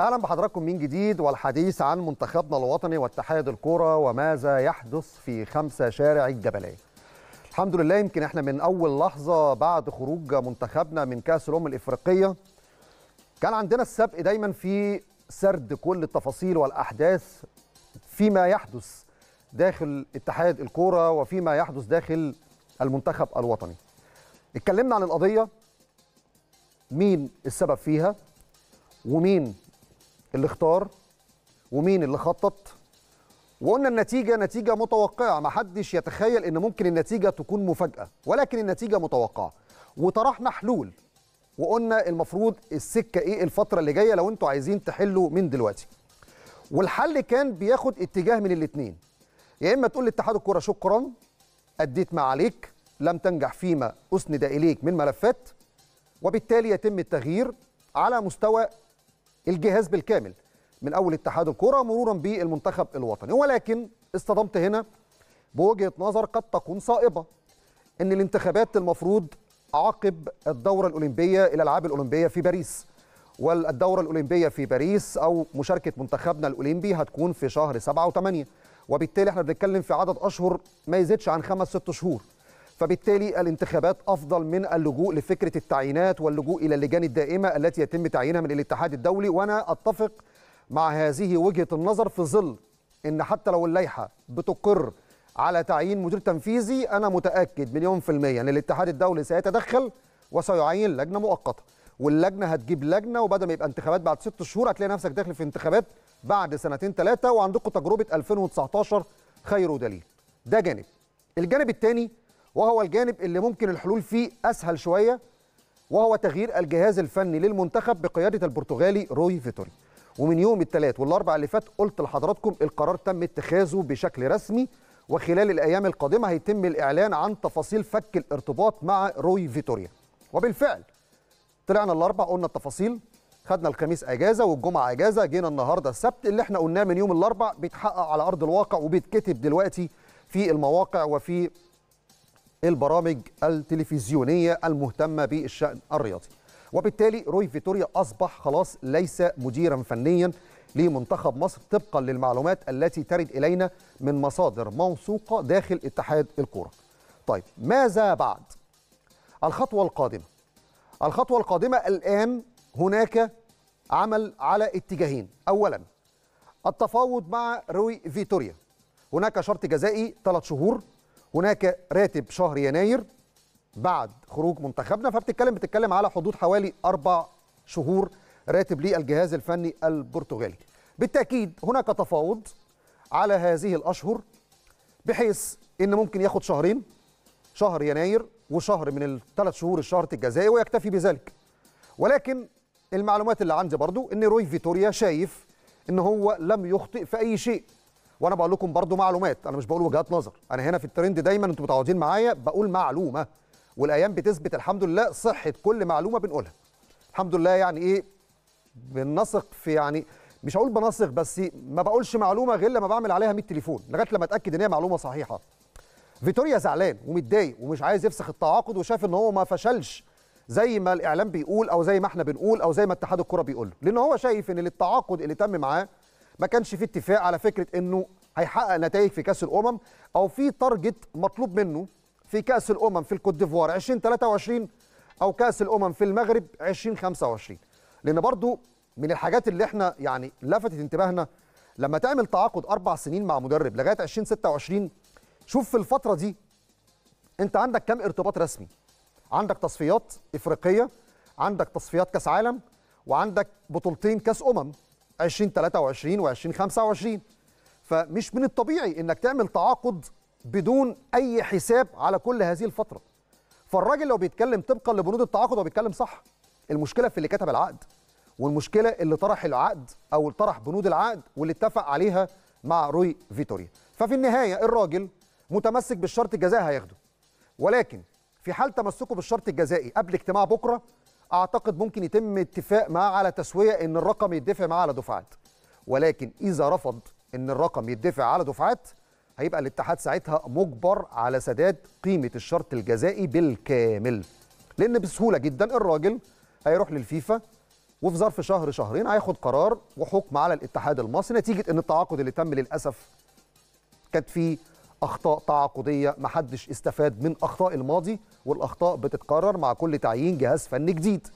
اهلا بحضراتكم من جديد والحديث عن منتخبنا الوطني واتحاد الكوره وماذا يحدث في خمسه شارع الجبليه. الحمد لله يمكن احنا من اول لحظه بعد خروج منتخبنا من كاس الامم الافريقيه كان عندنا السبق دايما في سرد كل التفاصيل والاحداث فيما يحدث داخل اتحاد الكوره وفيما يحدث داخل المنتخب الوطني. اتكلمنا عن القضيه مين السبب فيها ومين اللي اختار ومين اللي خطط وقلنا النتيجة نتيجة متوقعة ما حدش يتخيل ان ممكن النتيجة تكون مفاجأة ولكن النتيجة متوقعة وطرحنا حلول وقلنا المفروض السكة ايه الفترة اللي جاية لو انتوا عايزين تحلوا من دلوقتي والحل كان بياخد اتجاه من الاتنين يا اما تقول لاتحاد الكرة شكرا اديت ما عليك لم تنجح فيما اسند اليك من ملفات وبالتالي يتم التغيير على مستوى الجهاز بالكامل من اول اتحاد الكره مرورا بالمنتخب الوطني ولكن اصطدمت هنا بوجهه نظر قد تكون صائبه ان الانتخابات المفروض عقب الدوره الاولمبيه الالعاب الاولمبيه في باريس والدوره الاولمبيه في باريس او مشاركه منتخبنا الاولمبي هتكون في شهر 7 و8 وبالتالي احنا بنتكلم في عدد اشهر ما يزيدش عن خمس ست شهور فبالتالي الانتخابات افضل من اللجوء لفكره التعيينات واللجوء الى اللجان الدائمه التي يتم تعيينها من الاتحاد الدولي وانا اتفق مع هذه وجهه النظر في ظل ان حتى لو اللائحه بتقر على تعيين مدير تنفيذي انا متاكد مليون في الميه ان الاتحاد الدولي سيتدخل وسيعين لجنه مؤقته واللجنه هتجيب لجنه وبدل ما يبقى انتخابات بعد ست شهور هتلاقي نفسك داخل في انتخابات بعد سنتين ثلاثه وعندكم تجربه 2019 خير دليل ده جانب الجانب الثاني وهو الجانب اللي ممكن الحلول فيه اسهل شويه وهو تغيير الجهاز الفني للمنتخب بقياده البرتغالي روي فيتوري ومن يوم الثلاث والاربع اللي فات قلت لحضراتكم القرار تم اتخاذه بشكل رسمي وخلال الايام القادمه هيتم الاعلان عن تفاصيل فك الارتباط مع روي فيتوريا وبالفعل طلعنا الاربع قلنا التفاصيل خدنا الخميس اجازه والجمعه اجازه جينا النهارده السبت اللي احنا قلناه من يوم الاربع بيتحقق على ارض الواقع وبيتكتب دلوقتي في المواقع وفي البرامج التلفزيونية المهتمة بالشأن الرياضي وبالتالي روي فيتوريا أصبح خلاص ليس مديرا فنيا لمنتخب مصر طبقا للمعلومات التي ترد إلينا من مصادر موثوقة داخل اتحاد الكورة طيب ماذا بعد؟ الخطوة القادمة الخطوة القادمة الآن هناك عمل على اتجاهين أولا التفاوض مع روي فيتوريا هناك شرط جزائي ثلاث شهور هناك راتب شهر يناير بعد خروج منتخبنا فبتتكلم بتتكلم على حدود حوالي أربع شهور راتب للجهاز الفني البرتغالي بالتأكيد هناك تفاوض على هذه الأشهر بحيث إن ممكن ياخد شهرين شهر يناير وشهر من الثلاث شهور الشهر الجزائي ويكتفي بذلك ولكن المعلومات اللي عندي برضو ان روي فيتوريا شايف ان هو لم يخطئ في اي شيء وانا بقول لكم برضو معلومات انا مش بقول وجهات نظر انا هنا في الترند دايما انتم متعودين معايا بقول معلومه والايام بتثبت الحمد لله صحه كل معلومه بنقولها الحمد لله يعني ايه بنثق في يعني مش هقول بنثق بس ما بقولش معلومه غير لما بعمل عليها 100 تليفون لغايه لما اتاكد ان هي معلومه صحيحه فيتوريا زعلان ومتضايق ومش عايز يفسخ التعاقد وشاف ان هو ما فشلش زي ما الاعلام بيقول او زي ما احنا بنقول او زي ما اتحاد الكره بيقول لان هو شايف ان التعاقد اللي تم معاه ما كانش في اتفاق على فكره انه هيحقق نتائج في كاس الامم او في تارجت مطلوب منه في كاس الامم في الكوت ديفوار 2023 او كاس الامم في المغرب 2025 لان برضو من الحاجات اللي احنا يعني لفتت انتباهنا لما تعمل تعاقد اربع سنين مع مدرب لغايه 2026 شوف في الفتره دي انت عندك كم ارتباط رسمي عندك تصفيات افريقيه عندك تصفيات كاس عالم وعندك بطولتين كاس امم 2023 و2025 فمش من الطبيعي انك تعمل تعاقد بدون اي حساب على كل هذه الفتره فالراجل لو بيتكلم طبقا لبنود التعاقد هو بيتكلم صح المشكله في اللي كتب العقد والمشكله اللي طرح العقد او طرح بنود العقد واللي اتفق عليها مع روي فيتوريا ففي النهايه الراجل متمسك بالشرط الجزائي هياخده ولكن في حال تمسكه بالشرط الجزائي قبل اجتماع بكره اعتقد ممكن يتم اتفاق معاه على تسويه ان الرقم يدفع معاه على دفعات ولكن اذا رفض ان الرقم يدفع على دفعات هيبقى الاتحاد ساعتها مجبر على سداد قيمه الشرط الجزائي بالكامل لان بسهوله جدا الراجل هيروح للفيفا وفي ظرف شهر شهرين هياخد قرار وحكم على الاتحاد المصري نتيجه ان التعاقد اللي تم للاسف كانت فيه اخطاء تعاقديه ما حدش استفاد من اخطاء الماضي والاخطاء بتتكرر مع كل تعيين جهاز فني جديد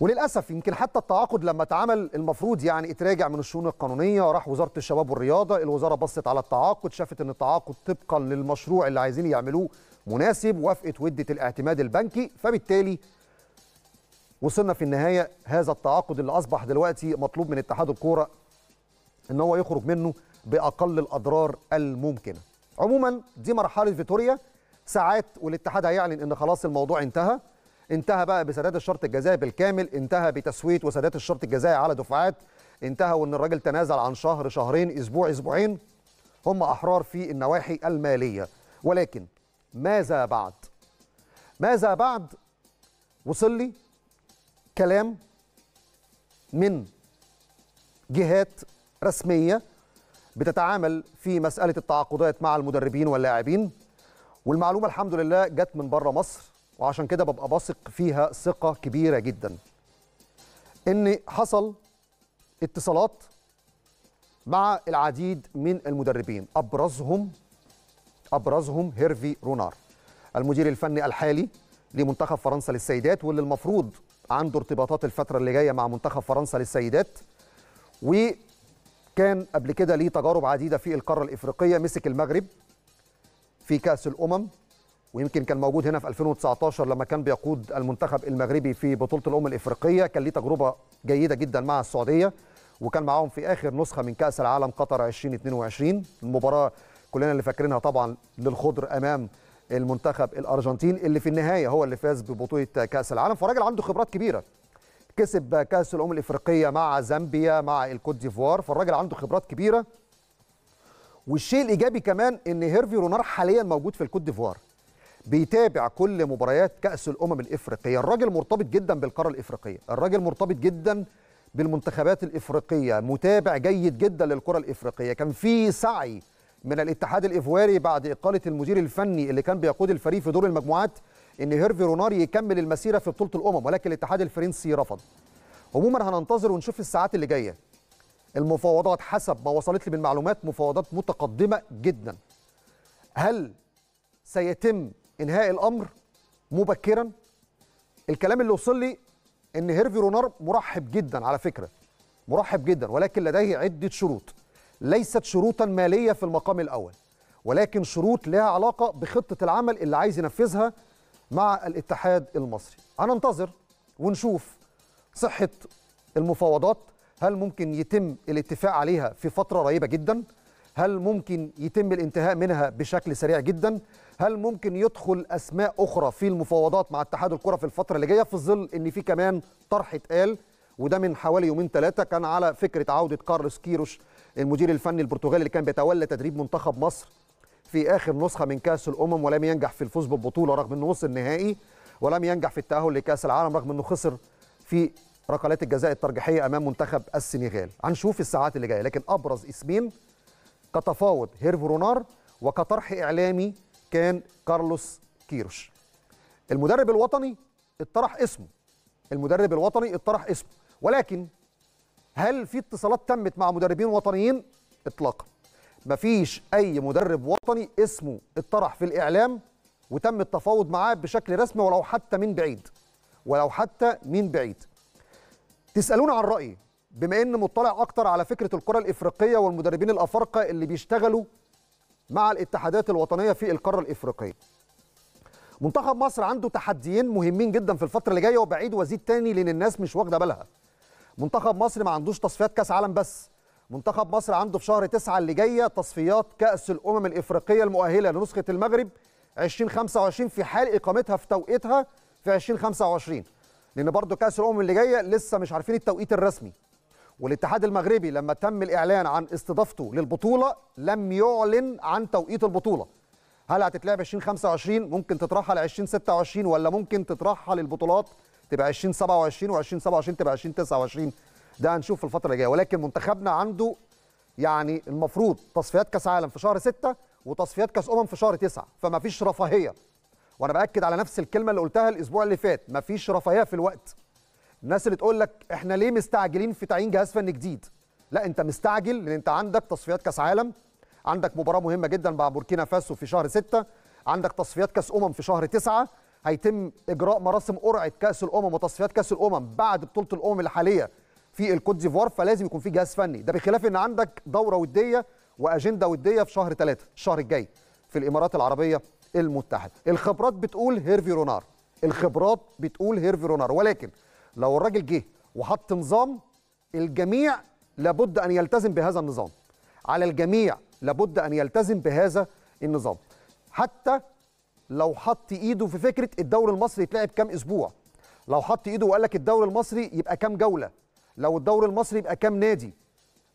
وللاسف يمكن حتى التعاقد لما اتعمل المفروض يعني اتراجع من الشؤون القانونيه راح وزاره الشباب والرياضه الوزاره بصت على التعاقد شافت ان التعاقد طبقا للمشروع اللي عايزين يعملوه مناسب وافقت وده الاعتماد البنكي فبالتالي وصلنا في النهايه هذا التعاقد اللي اصبح دلوقتي مطلوب من اتحاد الكوره ان هو يخرج منه باقل الاضرار الممكنه عموما دي مرحله فيتوريا ساعات والاتحاد هيعلن ان خلاص الموضوع انتهى انتهى بقى بسداد الشرط الجزائي بالكامل انتهى بتسويت وسداد الشرط الجزائي على دفعات انتهى وان الراجل تنازل عن شهر شهرين اسبوع اسبوعين هم احرار في النواحي الماليه ولكن ماذا بعد ماذا بعد وصل لي كلام من جهات رسميه بتتعامل في مساله التعاقدات مع المدربين واللاعبين والمعلومه الحمد لله جت من بره مصر وعشان كده ببقى بثق فيها ثقه كبيره جدا ان حصل اتصالات مع العديد من المدربين ابرزهم ابرزهم هيرفي رونار المدير الفني الحالي لمنتخب فرنسا للسيدات واللي المفروض عنده ارتباطات الفتره اللي جايه مع منتخب فرنسا للسيدات كان قبل كده ليه تجارب عديده في القاره الافريقيه مسك المغرب في كاس الامم ويمكن كان موجود هنا في 2019 لما كان بيقود المنتخب المغربي في بطوله الامم الافريقيه كان ليه تجربه جيده جدا مع السعوديه وكان معاهم في اخر نسخه من كاس العالم قطر 2022 المباراه كلنا اللي فاكرينها طبعا للخضر امام المنتخب الارجنتين اللي في النهايه هو اللي فاز ببطوله كاس العالم فالراجل عنده خبرات كبيره كسب كاس الامم الافريقيه مع زامبيا مع الكوت ديفوار فالراجل عنده خبرات كبيره والشيء الايجابي كمان ان هيرفي رونار حاليا موجود في الكوت ديفوار بيتابع كل مباريات كاس الامم الافريقيه الراجل مرتبط جدا بالقاره الافريقيه الراجل مرتبط جدا بالمنتخبات الافريقيه متابع جيد جدا للكره الافريقيه كان في سعي من الاتحاد الايفواري بعد اقاله المدير الفني اللي كان بيقود الفريق في دور المجموعات ان هيرفي رونار يكمل المسيره في بطوله الامم ولكن الاتحاد الفرنسي رفض عموما هننتظر ونشوف الساعات اللي جايه المفاوضات حسب ما وصلت لي من معلومات مفاوضات متقدمه جدا هل سيتم انهاء الامر مبكرا الكلام اللي وصل لي ان هيرفي رونار مرحب جدا على فكره مرحب جدا ولكن لديه عده شروط ليست شروطا ماليه في المقام الاول ولكن شروط لها علاقه بخطه العمل اللي عايز ينفذها مع الاتحاد المصري هننتظر ونشوف صحة المفاوضات هل ممكن يتم الاتفاق عليها في فترة قريبة جدا هل ممكن يتم الانتهاء منها بشكل سريع جدا هل ممكن يدخل أسماء أخرى في المفاوضات مع اتحاد الكرة في الفترة اللي جاية في ظل أن في كمان طرح اتقال وده من حوالي يومين ثلاثة كان على فكرة عودة كارلوس كيروش المدير الفني البرتغالي اللي كان بيتولى تدريب منتخب مصر في آخر نسخة من كأس الأمم ولم ينجح في الفوز بالبطولة رغم أنه وصل النهائي ولم ينجح في التأهل لكأس العالم رغم أنه خسر في ركلات الجزاء الترجيحية أمام منتخب السنغال هنشوف الساعات اللي جاية لكن أبرز اسمين كتفاوض هيرف رونار وكطرح إعلامي كان كارلوس كيروش المدرب الوطني اطرح اسمه المدرب الوطني اطرح اسمه ولكن هل في اتصالات تمت مع مدربين وطنيين اطلاقا مفيش اي مدرب وطني اسمه اتطرح في الاعلام وتم التفاوض معاه بشكل رسمي ولو حتى من بعيد ولو حتى من بعيد تسالون عن رايي بما ان مطلع اكتر على فكره الكره الافريقيه والمدربين الافارقه اللي بيشتغلوا مع الاتحادات الوطنيه في القاره الافريقيه منتخب مصر عنده تحديين مهمين جدا في الفتره اللي جايه وبعيد وازيد تاني لان الناس مش واخده بالها منتخب مصر ما عندوش تصفيات كاس عالم بس منتخب مصر عنده في شهر 9 اللي جايه تصفيات كاس الامم الافريقيه المؤهله لنسخه المغرب 2025 في حال اقامتها في توقيتها في 2025 لان برضه كاس الامم اللي جايه لسه مش عارفين التوقيت الرسمي والاتحاد المغربي لما تم الاعلان عن استضافته للبطوله لم يعلن عن توقيت البطوله هل هتتلعب 2025 ممكن تطرحها ل 2026 ولا ممكن تطرحها للبطولات تبقى 2027 و2027 تبقى 2029 ده هنشوف في الفتره الجايه ولكن منتخبنا عنده يعني المفروض تصفيات كاس عالم في شهر 6 وتصفيات كاس امم في شهر 9 فما فيش رفاهيه وانا باكد على نفس الكلمه اللي قلتها الاسبوع اللي فات ما فيش رفاهيه في الوقت الناس اللي تقول لك احنا ليه مستعجلين في تعيين جهاز فني جديد لا انت مستعجل لان انت عندك تصفيات كاس عالم عندك مباراه مهمه جدا مع بوركينا فاسو في شهر 6 عندك تصفيات كاس امم في شهر 9 هيتم اجراء مراسم قرعه كاس الامم وتصفيات كاس الامم بعد بطوله الامم الحاليه في الكوت ديفوار فلازم يكون في جهاز فني ده بخلاف ان عندك دوره وديه واجنده وديه في شهر ثلاثة الشهر الجاي في الامارات العربيه المتحده الخبرات بتقول هيرفي رونار الخبرات بتقول هيرفي رونار ولكن لو الراجل جه وحط نظام الجميع لابد ان يلتزم بهذا النظام على الجميع لابد ان يلتزم بهذا النظام حتى لو حط ايده في فكره الدوري المصري يتلعب كام اسبوع لو حط ايده وقال لك الدوري المصري يبقى كام جوله لو الدوري المصري يبقى كام نادي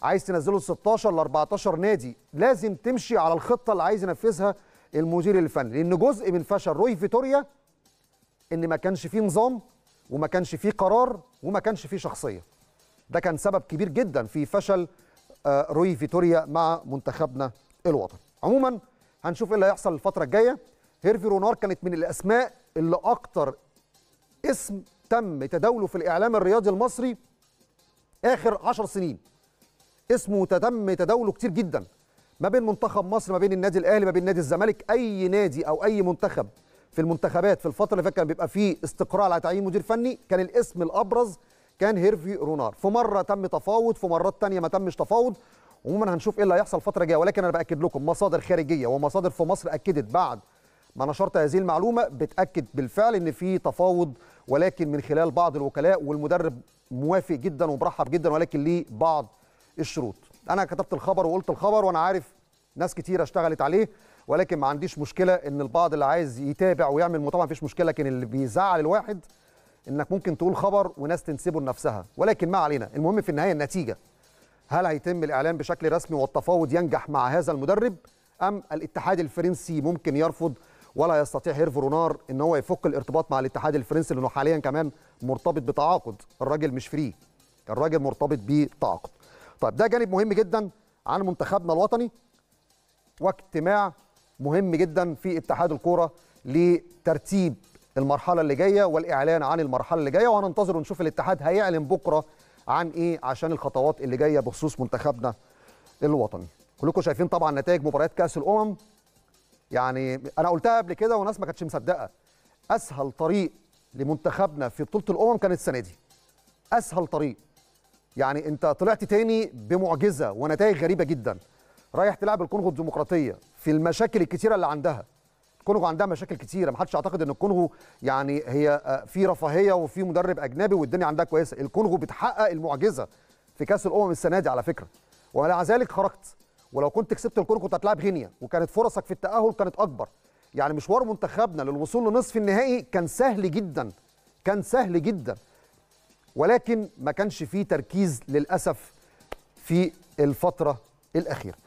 عايز تنزله ل 16 ل 14 نادي لازم تمشي على الخطه اللي عايز ينفذها المدير الفني لان جزء من فشل روي فيتوريا ان ما كانش فيه نظام وما كانش فيه قرار وما كانش فيه شخصيه ده كان سبب كبير جدا في فشل آه، روي فيتوريا مع منتخبنا الوطني عموما هنشوف ايه اللي هيحصل الفتره الجايه هيرفي رونار كانت من الاسماء اللي اكتر اسم تم تداوله في الاعلام الرياضي المصري اخر 10 سنين اسمه تتم تداوله كتير جدا ما بين منتخب مصر ما بين النادي الاهلي ما بين نادي الزمالك اي نادي او اي منتخب في المنتخبات في الفتره اللي فاتت كان بيبقى فيه استقرار على تعيين مدير فني كان الاسم الابرز كان هيرفي رونار في مره تم تفاوض في مرات تانية ما تمش تفاوض عموما هنشوف ايه اللي هيحصل الفتره الجايه ولكن انا باكد لكم مصادر خارجيه ومصادر في مصر اكدت بعد ما نشرت هذه المعلومه بتاكد بالفعل ان في تفاوض ولكن من خلال بعض الوكلاء والمدرب موافق جدا ومرحب جدا ولكن ليه بعض الشروط انا كتبت الخبر وقلت الخبر وانا عارف ناس كتير اشتغلت عليه ولكن ما عنديش مشكله ان البعض اللي عايز يتابع ويعمل متابعه مفيش مشكله لكن اللي بيزعل الواحد انك ممكن تقول خبر وناس تنسبه لنفسها ولكن ما علينا المهم في النهايه النتيجه هل هيتم الاعلان بشكل رسمي والتفاوض ينجح مع هذا المدرب ام الاتحاد الفرنسي ممكن يرفض ولا يستطيع هيرف رونار ان هو يفك الارتباط مع الاتحاد الفرنسي لانه حاليا كمان مرتبط بتعاقد الراجل مش فري الراجل مرتبط بتعاقد طيب ده جانب مهم جدا عن منتخبنا الوطني واجتماع مهم جدا في اتحاد الكوره لترتيب المرحله اللي جايه والاعلان عن المرحله اللي جايه وهننتظر ونشوف الاتحاد هيعلن بكره عن ايه عشان الخطوات اللي جايه بخصوص منتخبنا الوطني كلكم شايفين طبعا نتائج مباريات كاس الامم يعني انا قلتها قبل كده وناس ما كانتش مصدقه اسهل طريق لمنتخبنا في بطوله الامم كانت السنه دي اسهل طريق يعني انت طلعت تاني بمعجزه ونتائج غريبه جدا رايح تلعب الكونغو الديمقراطيه في المشاكل الكتيره اللي عندها الكونغو عندها مشاكل كتيره ما حدش يعتقد ان الكونغو يعني هي آه، في رفاهيه وفي مدرب اجنبي والدنيا عندها كويسه الكونغو بتحقق المعجزه في كاس الامم السنه دي على فكره ومع ذلك خرجت ولو كنت كسبت الكوره كنت هتلاعب غينيا وكانت فرصك في التاهل كانت اكبر يعني مشوار منتخبنا للوصول لنصف النهائي كان سهل جدا كان سهل جدا ولكن ما كانش فيه تركيز للاسف في الفتره الاخيره